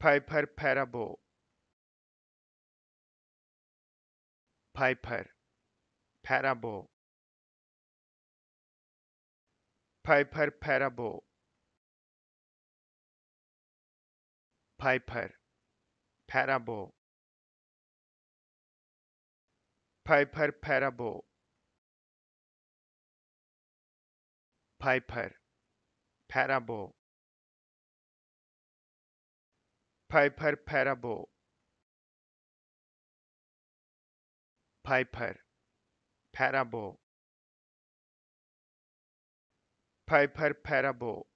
Piper Parabo Piper Parabo Piper Parabo Piper Parabo Piper Parabo Piper Parable Piper Parabo Piper Parabo Piper Parabo